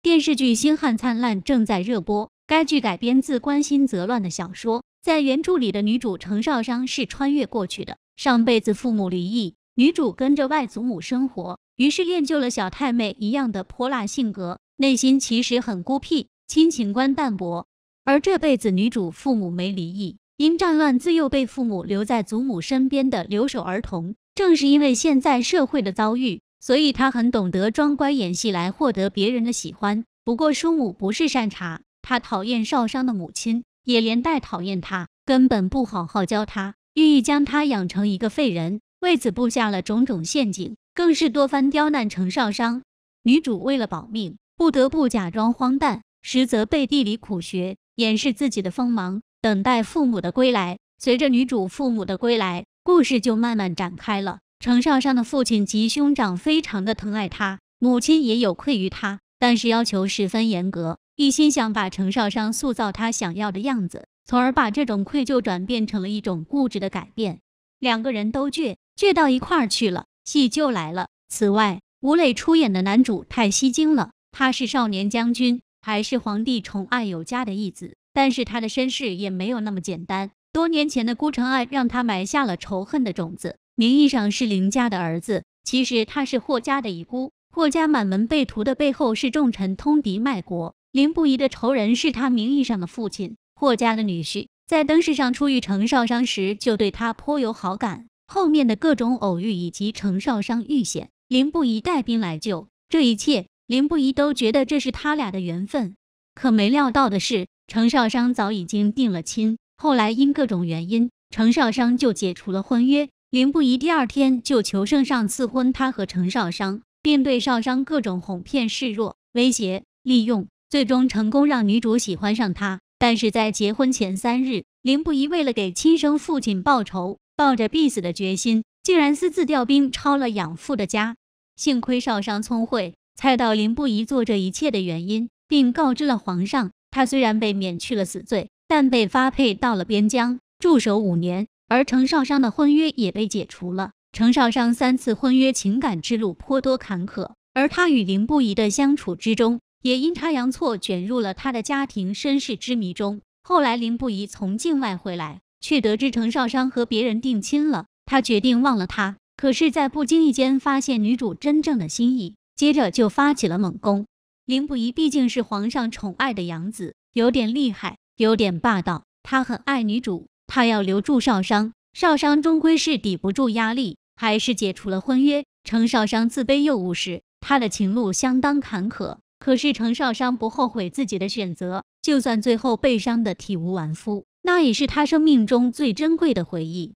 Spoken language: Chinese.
电视剧《星汉灿烂》正在热播。该剧改编自《关心则乱》的小说，在原著里的女主程少商是穿越过去的。上辈子父母离异，女主跟着外祖母生活，于是练就了小太妹一样的泼辣性格，内心其实很孤僻，亲情观淡薄。而这辈子女主父母没离异，因战乱自幼被父母留在祖母身边的留守儿童，正是因为现在社会的遭遇。所以，他很懂得装乖演戏来获得别人的喜欢。不过，叔母不是善茬，她讨厌少商的母亲，也连带讨厌他，根本不好好教他，寓意将他养成一个废人。为此，布下了种种陷阱，更是多番刁难程少商。女主为了保命，不得不假装荒诞，实则背地里苦学，掩饰自己的锋芒，等待父母的归来。随着女主父母的归来，故事就慢慢展开了。程少商的父亲及兄长非常的疼爱他，母亲也有愧于他，但是要求十分严格，一心想把程少商塑造他想要的样子，从而把这种愧疚转变成了一种固执的改变。两个人都倔，倔到一块儿去了，戏就来了。此外，吴磊出演的男主太吸睛了，他是少年将军，还是皇帝宠爱有加的义子，但是他的身世也没有那么简单。多年前的孤城爱让他埋下了仇恨的种子。名义上是林家的儿子，其实他是霍家的遗孤。霍家满门被屠的背后是重臣通敌卖国。林不疑的仇人是他名义上的父亲，霍家的女婿。在灯市上初遇程少商时，就对他颇有好感。后面的各种偶遇以及程少商遇险，林不疑带兵来救，这一切林不疑都觉得这是他俩的缘分。可没料到的是，程少商早已经定了亲，后来因各种原因，程少商就解除了婚约。林不疑第二天就求圣上赐婚他和程少商，并对少商各种哄骗、示弱、威胁、利用，最终成功让女主喜欢上他。但是在结婚前三日，林不疑为了给亲生父亲报仇，抱着必死的决心，竟然私自调兵抄了养父的家。幸亏少商聪慧，猜到林不疑做这一切的原因，并告知了皇上。他虽然被免去了死罪，但被发配到了边疆驻守五年。而程少商的婚约也被解除了。程少商三次婚约，情感之路颇多坎坷。而他与林不疑的相处之中，也阴差阳错卷入了他的家庭身世之谜中。后来林不疑从境外回来，却得知程少商和别人定亲了。他决定忘了他，可是，在不经意间发现女主真正的心意，接着就发起了猛攻。林不疑毕竟是皇上宠爱的养子，有点厉害，有点霸道。他很爱女主。他要留住少商，少商终归是抵不住压力，还是解除了婚约。程少商自卑又务实，他的情路相当坎坷。可是程少商不后悔自己的选择，就算最后被伤得体无完肤，那也是他生命中最珍贵的回忆。